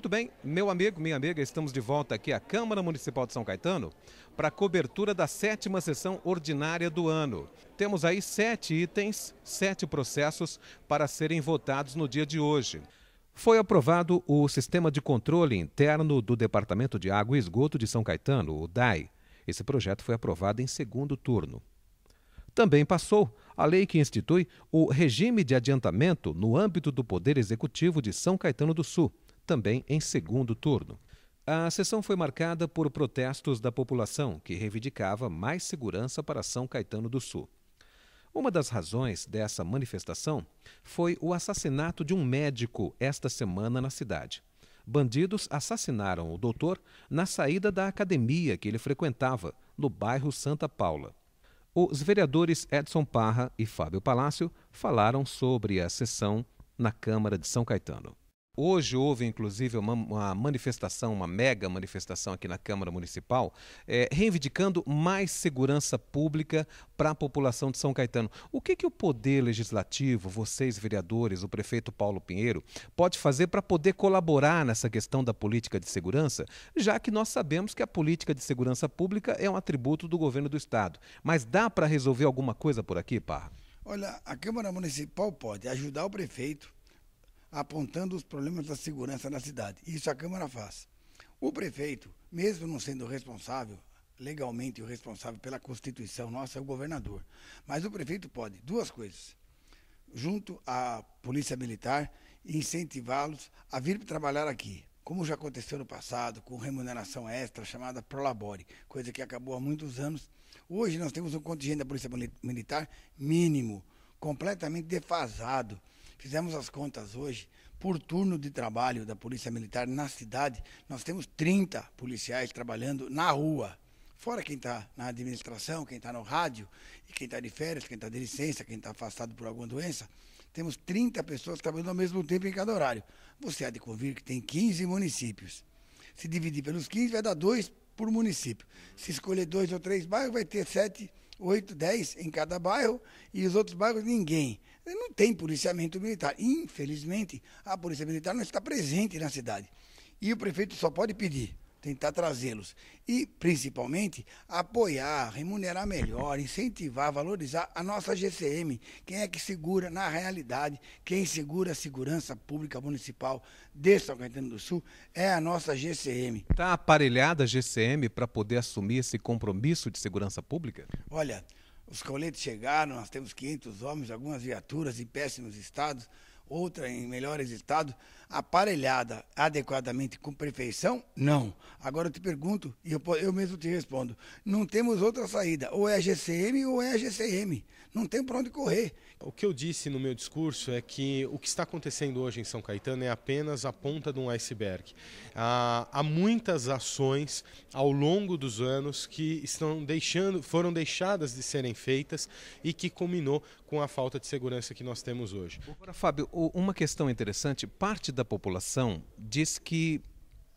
Muito bem, meu amigo, minha amiga, estamos de volta aqui à Câmara Municipal de São Caetano para a cobertura da sétima sessão ordinária do ano. Temos aí sete itens, sete processos para serem votados no dia de hoje. Foi aprovado o Sistema de Controle Interno do Departamento de Água e Esgoto de São Caetano, o DAI. Esse projeto foi aprovado em segundo turno. Também passou a lei que institui o regime de adiantamento no âmbito do Poder Executivo de São Caetano do Sul também em segundo turno. A sessão foi marcada por protestos da população, que reivindicava mais segurança para São Caetano do Sul. Uma das razões dessa manifestação foi o assassinato de um médico esta semana na cidade. Bandidos assassinaram o doutor na saída da academia que ele frequentava, no bairro Santa Paula. Os vereadores Edson Parra e Fábio Palácio falaram sobre a sessão na Câmara de São Caetano. Hoje houve, inclusive, uma, uma, manifestação, uma mega manifestação aqui na Câmara Municipal, é, reivindicando mais segurança pública para a população de São Caetano. O que, que o Poder Legislativo, vocês vereadores, o prefeito Paulo Pinheiro, pode fazer para poder colaborar nessa questão da política de segurança, já que nós sabemos que a política de segurança pública é um atributo do governo do Estado. Mas dá para resolver alguma coisa por aqui, Parra? Olha, a Câmara Municipal pode ajudar o prefeito apontando os problemas da segurança na cidade. Isso a Câmara faz. O prefeito, mesmo não sendo responsável, legalmente o responsável pela Constituição nossa é o governador. Mas o prefeito pode duas coisas. Junto à Polícia Militar, incentivá-los a vir trabalhar aqui. Como já aconteceu no passado, com remuneração extra chamada Prolabore, coisa que acabou há muitos anos. Hoje nós temos um contingente da Polícia Militar mínimo, completamente defasado. Fizemos as contas hoje, por turno de trabalho da Polícia Militar na cidade, nós temos 30 policiais trabalhando na rua. Fora quem está na administração, quem está no rádio, e quem está de férias, quem está de licença, quem está afastado por alguma doença, temos 30 pessoas trabalhando ao mesmo tempo em cada horário. Você há de convir que tem 15 municípios. Se dividir pelos 15, vai dar dois por município. Se escolher dois ou três bairros, vai ter sete, oito, dez em cada bairro, e os outros bairros ninguém não tem policiamento militar. Infelizmente, a polícia militar não está presente na cidade. E o prefeito só pode pedir, tentar trazê-los. E, principalmente, apoiar, remunerar melhor, incentivar, valorizar a nossa GCM. Quem é que segura, na realidade, quem segura a segurança pública municipal de São Caetano do Sul é a nossa GCM. Está aparelhada a GCM para poder assumir esse compromisso de segurança pública? Olha. Os coletes chegaram, nós temos 500 homens, algumas viaturas em péssimos estados outra em melhor estados, aparelhada adequadamente com perfeição? Não. Agora eu te pergunto, e eu, eu mesmo te respondo, não temos outra saída, ou é a GCM ou é a GCM. Não tem para onde correr. O que eu disse no meu discurso é que o que está acontecendo hoje em São Caetano é apenas a ponta de um iceberg. Há, há muitas ações ao longo dos anos que estão deixando, foram deixadas de serem feitas e que culminou com a falta de segurança que nós temos hoje. Agora, Fábio, uma questão interessante: parte da população diz que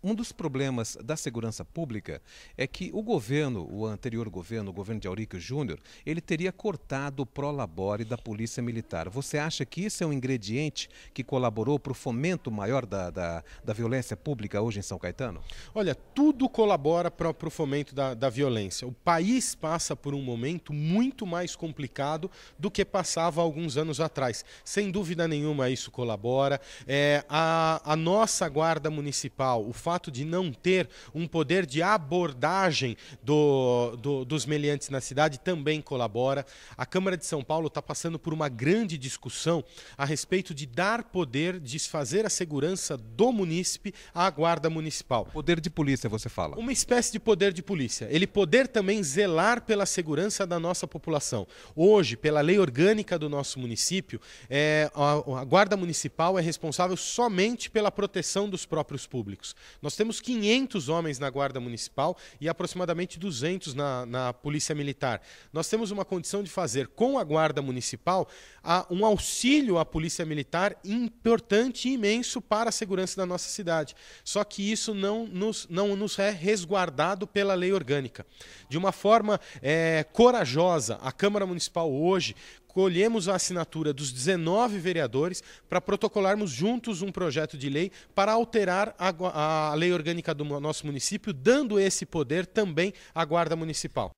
um dos problemas da segurança pública é que o governo, o anterior governo, o governo de Aurico Júnior, ele teria cortado o prolabore da Polícia Militar. Você acha que isso é um ingrediente que colaborou para o fomento maior da, da, da, violência pública hoje em São Caetano? Olha, tudo colabora para o fomento da, da violência. O país passa por um momento muito mais complicado do que passava alguns anos atrás. Sem dúvida nenhuma, isso colabora. É, a, a nossa Guarda Municipal, o fato fato de não ter um poder de abordagem do, do, dos meliantes na cidade também colabora. A Câmara de São Paulo está passando por uma grande discussão a respeito de dar poder, desfazer a segurança do munícipe à Guarda Municipal. Poder de polícia, você fala? Uma espécie de poder de polícia. Ele poder também zelar pela segurança da nossa população. Hoje, pela lei orgânica do nosso município, é, a, a Guarda Municipal é responsável somente pela proteção dos próprios públicos. Nós temos 500 homens na Guarda Municipal e aproximadamente 200 na, na Polícia Militar. Nós temos uma condição de fazer com a Guarda Municipal a, um auxílio à Polícia Militar importante e imenso para a segurança da nossa cidade. Só que isso não nos, não nos é resguardado pela lei orgânica. De uma forma é, corajosa, a Câmara Municipal hoje colhemos a assinatura dos 19 vereadores para protocolarmos juntos um projeto de lei para alterar a, a, lei orgânica do nosso município, dando esse poder também à Guarda Municipal.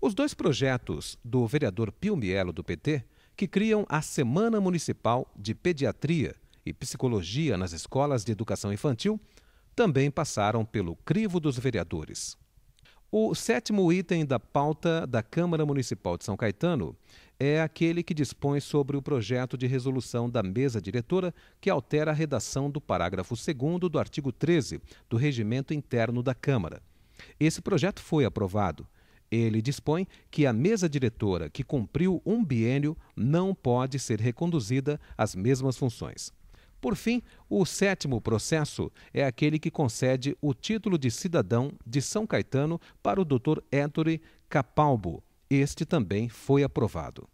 Os dois projetos do vereador Pio Mielo, do PT, que criam a Semana Municipal de Pediatria e Psicologia nas escolas de educação infantil, também passaram pelo crivo dos vereadores. O sétimo item da pauta da Câmara Municipal de São Caetano é aquele que dispõe sobre o projeto de resolução da mesa diretora que altera a redação do parágrafo 2 do artigo 13 do Regimento Interno da Câmara. Esse projeto foi aprovado. Ele dispõe que a mesa diretora que cumpriu um biênio não pode ser reconduzida às mesmas funções. Por fim, o sétimo processo é aquele que concede o título de cidadão de São Caetano para o Dr. Ettore Capalbo, este também foi aprovado.